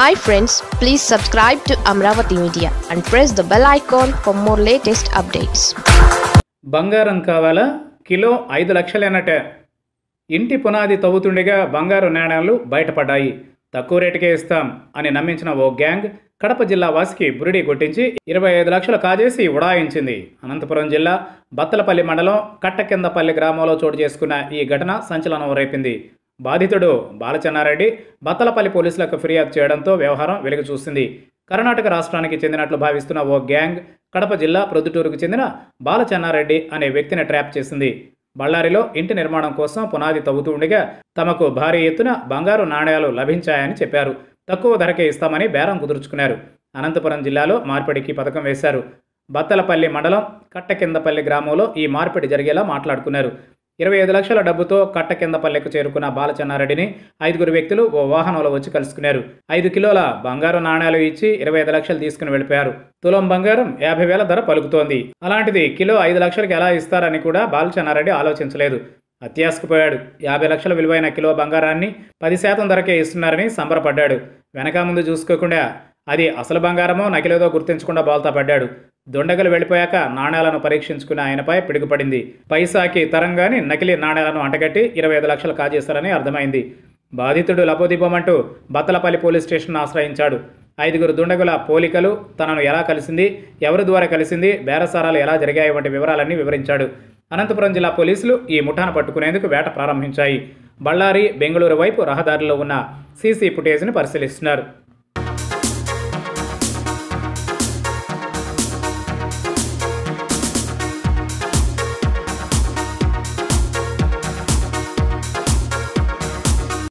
hi friends please subscribe to Amaravati media and press the bell icon for more latest updates బంగారం కావాలా kilo ఐదు లక్షలేనట ఇంటి పునాది తవ్వుతుండగా బంగారు నాణాలు బయటపడ్డాయి తక్కువ రేటుకే ఇస్తాం అని నమ్మించిన ఓ గ్యాంగ్ కడప జిల్లా వాసికి బురిడి కొట్టించి ఇరవై ఐదు లక్షలు కాజేసి ఉడాయించింది అనంతపురం జిల్లా బత్తలపల్లి మండలం కట్టకిందపల్లి గ్రామంలో చోటు చేసుకున్న ఈ ఘటన సంచలనం రేపింది బాధితుడు బాలచన్నారెడ్డి బత్తలపల్లి పోలీసులకు ఫిర్యాదు చేయడంతో వ్యవహారం వెలుగు చూసింది కర్ణాటక రాష్ట్రానికి చెందినట్లు భావిస్తున్న ఓ గ్యాంగ్ కడప జిల్లా ప్రొద్దుటూరుకు చెందిన బాలచన్నారెడ్డి అనే వ్యక్తిని ట్రాప్ చేసింది బళ్ళారిలో ఇంటి నిర్మాణం కోసం పునాది తవ్వుతూ ఉండగా తమకు భారీ ఎత్తున బంగారు నాణ్యాలు లభించాయని చెప్పారు తక్కువ ధరకే ఇస్తామని బేరం కుదుర్చుకున్నారు అనంతపురం జిల్లాలో మార్పిడికి పథకం వేశారు బత్తలపల్లి మండలం కట్టకిందపల్లి గ్రామంలో ఈ మార్పిడి జరిగేలా మాట్లాడుకున్నారు ఇరవై ఐదు లక్షల డబ్బుతో కట్ట కింద పల్లెకు చేరుకున్న బాలచన్నారెడ్డిని ఐదుగురు వ్యక్తులు ఓ వాహనంలో వచ్చి కలుసుకున్నారు ఐదు కిలోల బంగారు నాణేలు ఇచ్చి ఇరవై ఐదు లక్షలు తీసుకుని వెళ్ళిపోయారు తులం బంగారం యాభై వేల ధర పలుకుతోంది అలాంటిది కిలో ఐదు లక్షలకు ఎలా ఇస్తారని కూడా బాలచన్నారెడ్డి ఆలోచించలేదు అత్యాసుకుపోయాడు యాభై లక్షల విలువైన కిలో బంగారాన్ని పది శాతం ధరకే ఇస్తున్నారని సంబరపడ్డాడు వెనక ముందు చూసుకోకుండా అది అసలు బంగారమో నకిలేదో గుర్తించకుండా బాల్తా పడ్డాడు దొండగలు వెళ్ళిపోయాక నాణేలను పరీక్షించుకునే ఆయనపై పిడుగుపడింది పైసాకి తరంగాని నకిలీ నాణేలను అంటగట్టి ఇరవై ఐదు లక్షలు కాజేశారని అర్థమైంది బాధితుడు లపోదీపమంటూ బత్తలపల్లి పోలీస్ స్టేషన్ ఆశ్రయించాడు ఐదుగురు దుండగుల పోలికలు తనను ఎలా కలిసింది ఎవరి ద్వారా కలిసింది బేరసారాలు ఎలా జరిగాయి వంటి వివరాలన్నీ వివరించాడు అనంతపురం జిల్లా పోలీసులు ఈ ముఠాను పట్టుకునేందుకు వేట ప్రారంభించాయి బళ్ళారి బెంగళూరు వైపు రహదారిలో ఉన్న సీసీ ఫుటేజ్ను పరిశీలిస్తున్నారు